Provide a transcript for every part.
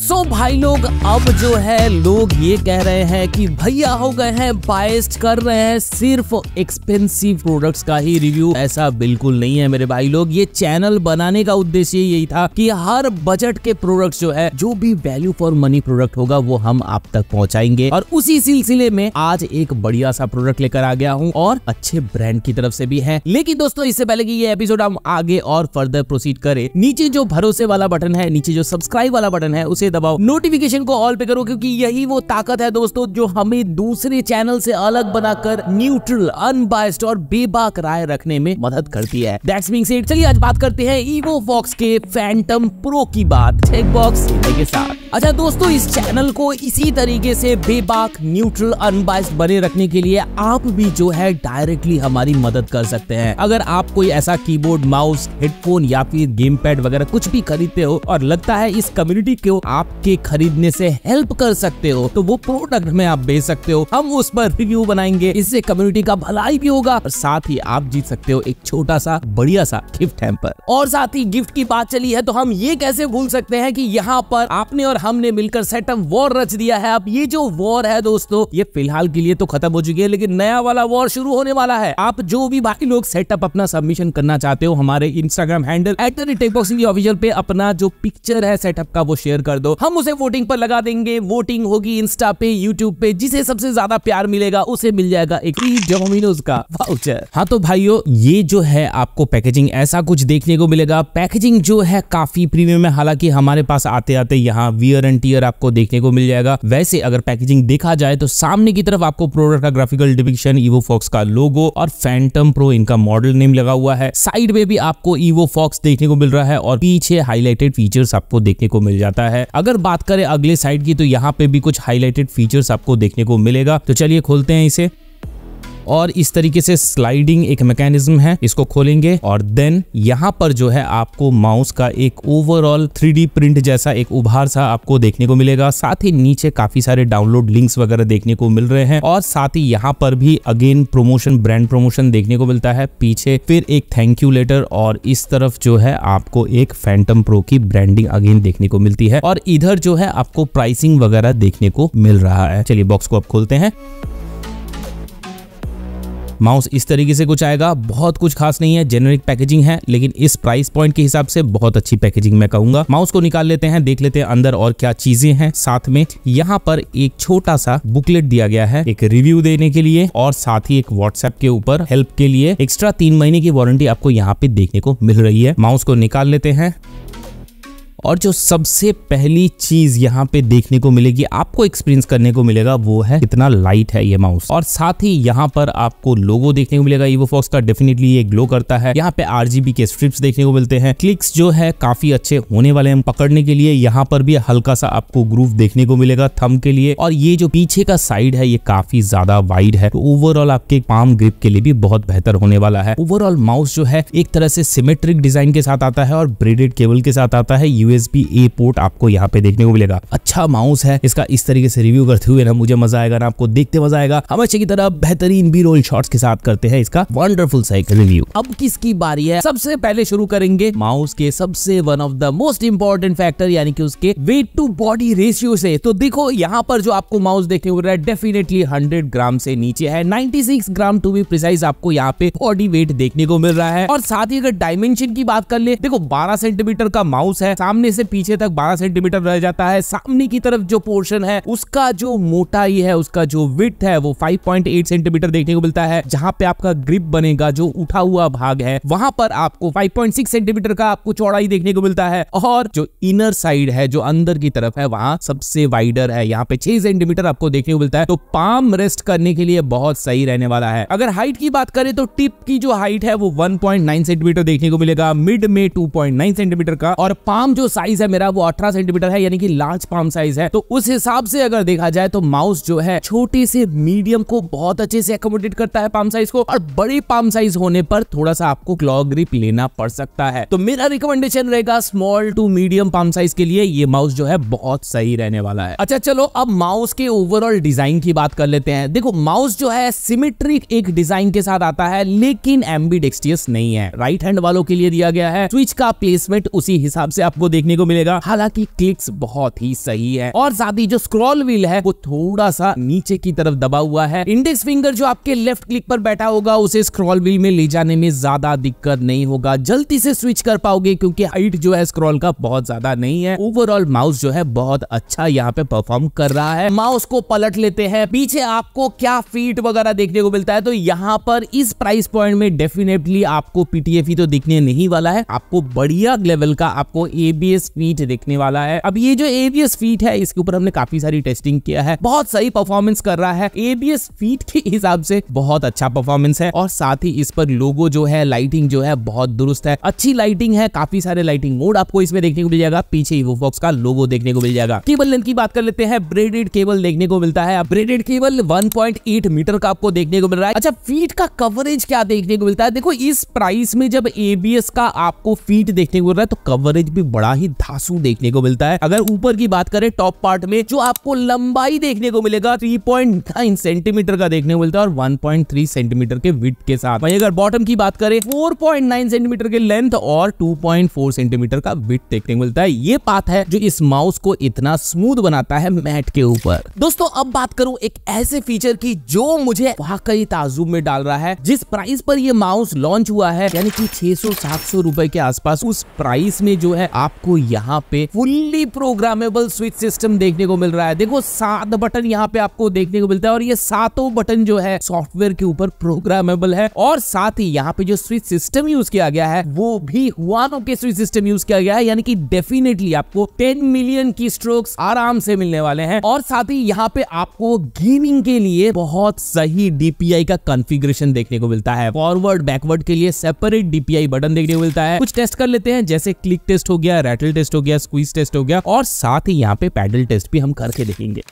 सो so भाई लोग अब जो है लोग ये कह रहे हैं कि भैया हो गए हैं बाइस्ट कर रहे हैं सिर्फ एक्सपेंसिव प्रोडक्ट्स का ही रिव्यू ऐसा बिल्कुल नहीं है मेरे भाई लोग ये चैनल बनाने का उद्देश्य यही था कि हर बजट के प्रोडक्ट्स जो है जो भी वैल्यू फॉर मनी प्रोडक्ट होगा वो हम आप तक पहुंचाएंगे और उसी सिलसिले में आज एक बढ़िया सा प्रोडक्ट लेकर आ गया हूँ और अच्छे ब्रांड की तरफ से भी है लेकिन दोस्तों इससे पहले की ये एपिसोड हम आगे और फर्दर प्रोसीड करे नीचे जो भरोसे वाला बटन है नीचे जो सब्सक्राइब वाला बटन है उस से दबाओ नोटिफिकेशन को ऑल पे करो क्योंकि यही वो ताकत है दोस्तों जो हमें दूसरे चैनल से अलग बनाकर न्यूट्रल अनबायस्ड और बेबाक राय रखने में मदद करती है दैट्स बीइंग सेड चलिए आज बात करते हैं ईवो फॉक्स के फैंटम प्रो की बात चेक बॉक्स के साथ अच्छा दोस्तों इस चैनल को इसी तरीके से बेबाक न्यूट्रल अनबायस्ड बने रखने के लिए आप भी जो है डायरेक्टली हमारी मदद कर सकते हैं अगर आप कोई ऐसा कीबोर्ड माउस हेडफोन या फिर गेम पैड वगैरह कुछ भी खरीदते हो और लगता है इस कम्युनिटी को आपके खरीदने से हेल्प कर सकते हो तो वो प्रोडक्ट में आप बेच सकते हो हम उस पर रिव्यू बनाएंगे इससे कम्युनिटी का भलाई भी होगा और साथ ही आप जीत सकते हो एक छोटा सा बढ़िया सा गिफ्ट हैम्पर और साथ ही गिफ्ट की बात चली है तो हम ये कैसे भूल सकते हैं कि यहाँ पर आपने और हमने मिलकर सेटअप वॉर रच दिया है अब ये जो वॉर है दोस्तों ये फिलहाल के लिए तो खत्म हो चुकी है लेकिन नया वाला वॉर शुरू होने वाला है आप जो भी बाकी लोग सेटअप अपना सबमिशन करना चाहते हो हमारे Instagram handle at the rate official पे अपना जो पिक्चर है सेटअप का वो शेयर कर दो हम उसे वोटिंग पर लगा देंगे वोटिंग होगी इंस्टा पे यूट्यूब पे जिसे सबसे ज्यादा प्यार मिलेगा उसे मिल जाएगा एक डोमिनोज का वाउचर हाँ तो भाइयों ये जो है आपको पैकेजिंग ऐसा कुछ देखने को मिलेगा पैकेजिंग जो है काफी प्रीमियम है हालांकि हमारे पास आते आते यहाँ वियर एंड टीयर आपको देखने को मिल जाएगा वैसे अगर पैकेजिंग देखा जाए तो सामने की तरफ आपको प्रोडक्ट का ग्राफिकल डिपिक्शन ईवो फॉक्स का लोगो और फैंटम प्रो इनका मॉडल नेम लगा हुआ है साइड में भी आपको ईवो फॉक्स देखने को मिल रहा है और पीछे हाईलाइटेड फीचर्स आपको देखने को मिल जाता है अगर बात करें अगले साइड की तो यहाँ पे भी कुछ हाईलाइटेड फीचर्स आपको देखने को मिलेगा तो चलिए खोलते हैं इसे और इस तरीके से स्लाइडिंग एक मैकेनिज्म है इसको खोलेंगे और देन यहाँ पर जो है आपको माउस का एक ओवरऑल थ्री प्रिंट जैसा एक उभार सा आपको देखने को मिलेगा साथ ही नीचे काफी सारे डाउनलोड लिंक्स वगैरह देखने को मिल रहे हैं और साथ ही यहाँ पर भी अगेन प्रमोशन ब्रांड प्रमोशन देखने को मिलता है पीछे फिर एक थैंक यू लेटर और इस तरफ जो है आपको एक फैंटम प्रो की ब्रांडिंग अगेन देखने को मिलती है और इधर जो है आपको प्राइसिंग वगैरह देखने को मिल रहा है चलिए बॉक्स को आप खोलते हैं माउस इस तरीके से कुछ आएगा बहुत कुछ खास नहीं है जेनरिक पैकेजिंग है लेकिन इस प्राइस पॉइंट के हिसाब से बहुत अच्छी पैकेजिंग मैं कहूंगा माउस को निकाल लेते हैं देख लेते हैं अंदर और क्या चीजें हैं साथ में यहाँ पर एक छोटा सा बुकलेट दिया गया है एक रिव्यू देने के लिए और साथ ही एक व्हाट्सएप के ऊपर हेल्प के लिए एक्स्ट्रा तीन महीने की वारंटी आपको यहाँ पे देखने को मिल रही है माउस को निकाल लेते हैं और जो सबसे पहली चीज यहाँ पे देखने को मिलेगी आपको एक्सपीरियंस करने को मिलेगा वो है कितना लाइट है ये माउस और साथ ही यहाँ पर आपको लोगो देखने को मिलेगा ईवो फॉक्स का डेफिनेटली ये ग्लो करता है यहाँ पे आरजीबी के स्ट्रिप्स देखने को मिलते हैं क्लिक्स जो है काफी अच्छे होने वाले हैं पकड़ने के लिए यहाँ पर भी हल्का सा आपको ग्रूव देखने को मिलेगा थम के लिए और ये जो पीछे का साइड है ये काफी ज्यादा वाइड है तो ओवरऑल आपके पाम ग्रिप के लिए भी बहुत बेहतर होने वाला है ओवरऑल माउस जो है एक तरह से सिमेट्रिक डिजाइन के साथ आता है और ब्रेडेड केबल के साथ आता है यू यूएसबी ए पोर्ट आपको यहाँ पे देखने को मिलेगा अच्छा माउस है इसका इस तरीके से रिव्यू करते हुए ना मुझे मजा आएगा ना आपको देखते मजा आएगा हम अच्छे की तरह बेहतरीन बी रोल शॉर्ट के साथ करते हैं इसका वंडरफुल साइकिल रिव्यू अब किसकी बारी है सबसे पहले शुरू करेंगे माउस के सबसे one of the most important factor यानी कि उसके वेट टू बॉडी रेशियो से तो देखो यहाँ पर जो आपको माउस देखने को रहा है डेफिनेटली हंड्रेड ग्राम से नीचे है ninety six gram to be precise आपको यहाँ पे बॉडी वेट देखने को मिल रहा है और साथ ही अगर डायमेंशन की बात कर ले देखो बारह सेंटीमीटर का माउस है सामने सामने से पीछे तक बारह सेंटीमीटर रह जाता है सामने की तरफ जो पोर्शन है उसका जो मोटाई है उसका जो विथ है वो 5.8 सेंटीमीटर देखने को मिलता है जहां पे आपका ग्रिप बनेगा जो उठा हुआ भाग है वहां पर आपको 5.6 सेंटीमीटर का आपको चौड़ाई देखने को मिलता है और जो इनर साइड है जो अंदर की तरफ है वहां सबसे वाइडर है यहाँ पे छह सेंटीमीटर आपको देखने को मिलता है तो पाम रेस्ट करने के लिए बहुत सही रहने वाला है अगर हाइट की बात करें तो टिप की जो हाइट है वो 1.9 सेंटीमीटर देखने को मिलेगा मिड में 2.9 सेंटीमीटर का और पाम जो साइज है मेरा वो अठारह सेंटीमीटर है यानी कि लार्ज पाम साइज है तो उस हिसाब से अगर देखा जाए तो माउस जो है छोटे से मीडियम को बहुत अच्छे से अकोमोडेट करता है पाम साइज को और बड़े पाम साइज होने पर थोड़ा सा आपको क्लॉ ग्रिप लेना पड़ सकता है तो मेरा रिकमेंडेशन रहेगा small to medium palm size के लिए ये माउस जो है बहुत सही रहने वाला है अच्छा चलो अब माउस के ओवरऑल डिजाइन की बात कर लेते हैं देखो माउस जो है सिमेट्रिक एक डिजाइन के साथ आता है लेकिन एमबी नहीं है राइट हैंड वालों के लिए दिया गया है स्विच का प्लेसमेंट उसी हिसाब से आपको देखने को मिलेगा हालांकि क्लिक्स बहुत ही सही है और साथ ही जो स्क्रॉल व्हील है वो थोड़ा सा नीचे की तरफ दबा हुआ है इंडेक्स फिंगर जो आपके लेफ्ट क्लिक पर बैठा होगा उसे स्क्रॉल व्हील में ले जाने में ज्यादा दिक्कत नहीं होगा जल्दी से स्विच कर पाओगे क्योंकि हाइट जो है स्क्रॉल का बहुत ज्यादा नहीं है ओवरऑल माउस जो है बहुत अच्छा यहाँ पे परफॉर्म कर रहा है माउस को पलट लेते हैं पीछे आपको क्या फीट वगैरह देखने को मिलता है तो यहाँ पर इस प्राइस पॉइंट में डेफिनेटली आपको पीटीएफ ही तो दिखने नहीं वाला है आपको बढ़िया लेवल का आपको ए एबीएस फीट देखने वाला है अब ये जो एबीएस फीट है इसके ऊपर हमने काफी सारी टेस्टिंग किया है बहुत सही परफॉर्मेंस कर रहा है एबीएस फीट के हिसाब से बहुत अच्छा परफॉर्मेंस है और साथ ही इस पर लोगो जो है लाइटिंग जो है बहुत दुरुस्त है अच्छी लाइटिंग है काफी सारे लाइटिंग मोड आपको इसमें देखने को मिल जाएगा पीछे का लोगो देखने को मिल जाएगा केबल लेंथ की बात कर लेते हैं ब्रेडेड केबल देखने को मिलता है ब्रेडेड केबल 1.8 मीटर का आपको देखने को मिल रहा है अच्छा फीट का कवरेज क्या देखने को मिलता है देखो इस प्राइस में जब एबीएस का आपको फीट देखने को मिल रहा है तो कवरेज भी बड़ा बड़ा ही धासु देखने को मिलता है अगर ऊपर की बात करें टॉप पार्ट में जो आपको लंबाई देखने को मिलेगा थ्री पॉइंट नाइन सेंटीमीटर का देखने को मिलता है और वन पॉइंट थ्री सेंटीमीटर के विथ के साथ वही अगर बॉटम की बात करें फोर पॉइंट नाइन सेंटीमीटर के लेंथ और टू पॉइंट फोर सेंटीमीटर का विथ देखने को मिलता है ये पाथ है जो इस माउस को इतना स्मूथ बनाता है मैट के ऊपर दोस्तों अब बात करूं एक ऐसे फीचर की जो मुझे वाकई ताजुब में डाल रहा है जिस प्राइस पर यह माउस लॉन्च हुआ है यानी कि छह सौ सात सौ रुपए के आसपास उस प्राइस में जो है आप आपको यहाँ पे फुल्ली प्रोग्रामेबल स्विच सिस्टम देखने को मिल रहा है देखो सात बटन यहाँ पे आपको देखने को मिलता है और ये सातों बटन जो है सॉफ्टवेयर के ऊपर प्रोग्रामेबल है और साथ ही यहाँ पे जो स्विच सिस्टम यूज किया गया है वो भी हुआनो के स्विच सिस्टम यूज किया गया है यानी कि डेफिनेटली आपको टेन मिलियन की स्ट्रोक्स आराम से मिलने वाले हैं और साथ ही यहाँ पे आपको गेमिंग के लिए बहुत सही डीपीआई का कॉन्फ़िगरेशन देखने को मिलता है फॉरवर्ड बैकवर्ड के लिए सेपरेट डीपीआई बटन देखने को मिलता है कुछ टेस्ट कर लेते हैं जैसे क्लिक टेस्ट हो गया बैटल टेस्ट हो गया स्क्वीज टेस्ट हो गया और साथ ही यहाँ पे पैडल टेस्ट भी हम करके देखेंगे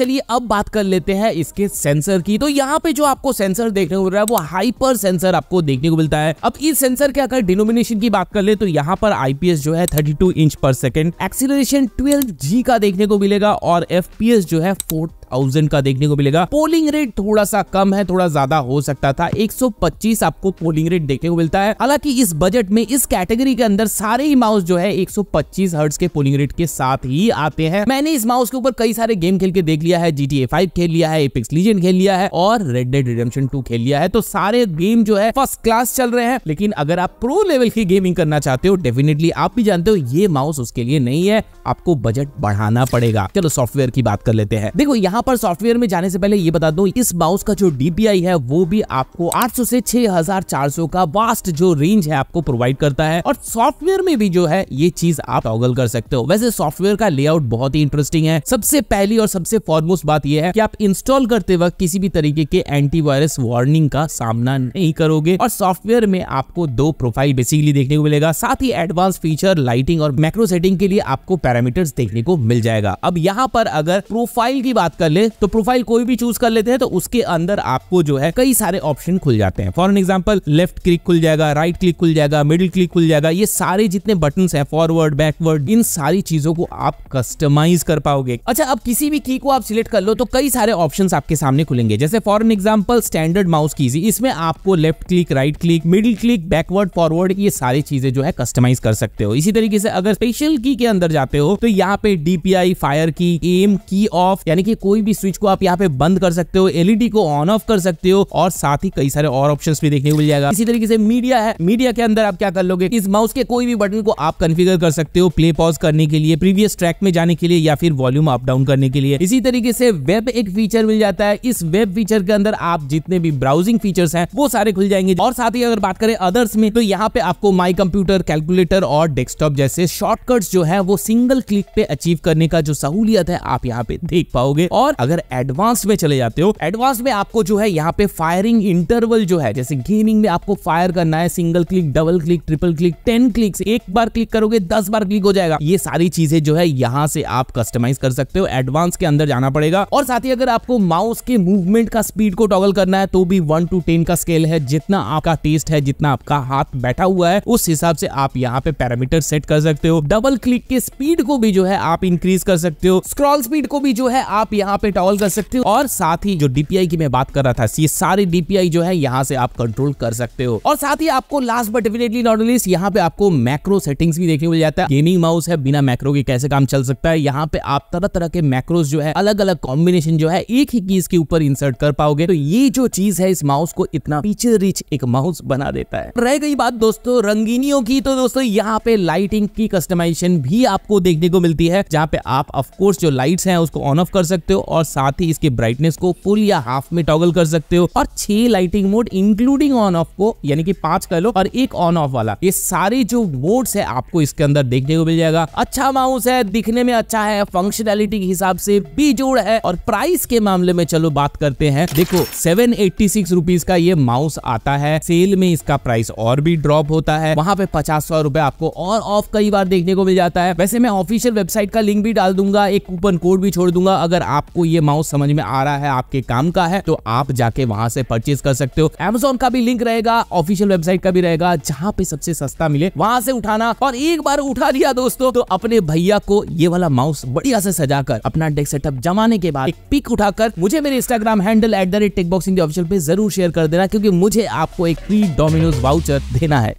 चलिए अब बात कर लेते हैं इसके सेंसर की तो यहाँ पे जो आपको सेंसर देखने को मिल रहा है वो हाइपर सेंसर आपको देखने को मिलता है अब इस सेंसर के अगर डिनोमिनेशन की बात कर ले तो यहाँ पर आईपीएस जो है thirty inch per second acceleration twelve G का देखने को मिलेगा और एफ जो है फोर्टी थाउजेंड का देखने को मिलेगा पोलिंग रेट थोड़ा सा कम है थोड़ा ज्यादा हो सकता था 125 आपको पोलिंग रेट देखने को मिलता है हालांकि इस बजट में इस कैटेगरी के अंदर सारे ही माउस जो है 125 हर्ट्ज के पोलिंग रेट के साथ ही आते हैं मैंने इस माउस के ऊपर कई सारे गेम खेल के देख लिया है जी टी खेल लिया है एपिक्स लीजेंड खेल लिया है और रेड डेड रिडेम्पशन टू खेल लिया है तो सारे गेम जो है फर्स्ट क्लास चल रहे हैं लेकिन अगर आप प्रो लेवल की गेमिंग करना चाहते हो डेफिनेटली आप भी जानते हो ये माउस उसके लिए नहीं है आपको बजट बढ़ाना पड़ेगा चलो सॉफ्टवेयर की बात कर लेते हैं देखो यहाँ यहाँ पर सॉफ्टवेयर में जाने से पहले ये बता दो इस माउस का जो डीपीआई है वो भी आपको 800 से 6400 का वास्ट जो रेंज है आपको प्रोवाइड करता है और सॉफ्टवेयर में भी जो है ये चीज आप टॉगल कर सकते हो वैसे सॉफ्टवेयर का लेआउट बहुत ही इंटरेस्टिंग है सबसे पहली और सबसे फॉरमोस्ट बात यह है कि आप इंस्टॉल करते वक्त किसी भी तरीके के एंटीवायरस वार्निंग का सामना नहीं करोगे और सॉफ्टवेयर में आपको दो प्रोफाइल बेसिकली देखने को मिलेगा साथ ही एडवांस फीचर लाइटिंग और मैक्रो सेटिंग के लिए आपको पैरामीटर्स देखने को मिल जाएगा अब यहाँ पर अगर प्रोफाइल की बात कर कर ले तो प्रोफाइल कोई भी चूज कर लेते हैं तो उसके अंदर आपको जो है कई सारे ऑप्शन खुल जाते हैं फॉर एग्जाम्पल लेफ्ट क्लिक खुल जाएगा राइट क्लिक खुल जाएगा मिडिल क्लिक खुल जाएगा ये सारे जितने बटन है फॉरवर्ड बैकवर्ड इन सारी चीजों को आप कस्टमाइज कर पाओगे अच्छा अब किसी भी की को आप सिलेक्ट कर लो तो कई सारे ऑप्शन आपके सामने खुलेंगे जैसे for an example standard mouse की इसमें आपको left click right click middle click backward forward ये सारी चीजें जो है कस्टमाइज कर सकते हो इसी तरीके से अगर स्पेशल की के अंदर जाते हो तो यहाँ पे डीपीआई फायर की एम की ऑफ यानी कि कोई कोई भी स्विच को आप यहाँ पे बंद कर सकते हो एलईडी e को ऑन ऑफ कर सकते हो और साथ ही कई सारे और ऑप्शन भी देखने को मिल जाएगा इसी तरीके से मीडिया है मीडिया के अंदर आप क्या कर लोगे इस माउस के कोई भी बटन को आप कन्फिगर कर सकते हो प्ले पॉज करने के लिए प्रीवियस ट्रैक में जाने के लिए या फिर वॉल्यूम अप डाउन करने के लिए इसी तरीके से वेब एक फीचर मिल जाता है इस वेब फीचर के अंदर आप जितने भी ब्राउजिंग फीचर्स हैं वो सारे खुल जाएंगे और साथ ही अगर बात करें अदर्स में तो यहाँ पे आपको माई कंप्यूटर कैलकुलेटर और डेस्कटॉप जैसे शॉर्टकट्स जो है वो सिंगल क्लिक पे अचीव करने का जो सहूलियत है आप यहाँ पे देख पाओगे और और अगर एडवांस में चले जाते हो एडवांस में आपको जो है यहाँ पे फायरिंग इंटरवल जो है जैसे गेमिंग में आपको फायर करना है single click double click triple click ten click एक बार क्लिक करोगे दस बार क्लिक हो जाएगा ये सारी चीजें जो है यहाँ से आप कस्टमाइज कर सकते हो एडवांस के अंदर जाना पड़ेगा और साथ ही अगर आपको माउस के मूवमेंट का स्पीड को टॉगल करना है तो भी वन टू टेन का स्केल है जितना आपका टेस्ट है जितना आपका हाथ बैठा हुआ है उस हिसाब से आप यहाँ पे पैरामीटर सेट कर सकते हो डबल क्लिक के स्पीड को भी जो है आप इंक्रीज कर सकते हो स्क्रॉल स्पीड को भी जो है आप यहाँ पे टॉगल कर सकते हो और साथ ही जो डीपीआई की मैं बात कर रहा था ये सारी डीपीआई जो है यहाँ से आप कंट्रोल कर सकते हो और साथ ही आपको लास्ट बट डेफिनेटली नॉट यहाँ पे आपको मैक्रो सेटिंग्स भी देखने को मिल जाता है गेमिंग माउस है बिना मैक्रो के कैसे काम चल सकता है यहाँ पे आप तरह तरह के मैक्रोस जो है अलग अलग कॉम्बिनेशन जो है एक ही चीज के ऊपर इंसर्ट कर पाओगे तो ये जो चीज है इस माउस को इतना फीचर रिच एक माउस बना देता है रह गई बात दोस्तों रंगीनियों की तो दोस्तों यहाँ पे लाइटिंग की कस्टमाइजेशन भी आपको देखने को मिलती है जहाँ पे आप ऑफकोर्स जो लाइट्स हैं उसको ऑन ऑफ कर सकते हो हो और साथ ही इसके ब्राइटनेस को फुल या हाफ में टॉगल कर सकते हो और छह lighting mode including on off को यानी कि पांच कर लो और एक ऑन ऑफ वाला ये सारे जो मोड है आपको इसके अंदर देखने को मिल जाएगा अच्छा माउस है दिखने में अच्छा है फंक्शनैलिटी के हिसाब से भी जोड़ है और प्राइस के मामले में चलो बात करते हैं देखो सेवन एट्टी का ये माउस आता है सेल में इसका प्राइस और भी ड्रॉप होता है वहां पे पचास सौ रूपए आपको और ऑफ कई बार देखने को मिल जाता है वैसे मैं ऑफिशियल वेबसाइट का लिंक भी डाल दूंगा एक कूपन कोड भी छोड़ दूंगा अगर आप आपको ये माउस समझ में आ रहा है आपके काम का है तो आप जाके वहां से परचेज कर सकते हो एमेजोन का भी लिंक रहेगा ऑफिशियल वेबसाइट का भी रहेगा जहाँ पे सबसे सस्ता मिले वहां से उठाना और एक बार उठा लिया दोस्तों तो अपने भैया को ये वाला माउस बढ़िया से सजा कर अपना डेस्क सेटअप जमाने के बाद एक पिक उठाकर मुझे मेरे Instagram handle at the rate TechBox India official पे जरूर शेयर कर देना क्योंकि मुझे आपको एक फ्री डोमिनोज वाउचर देना है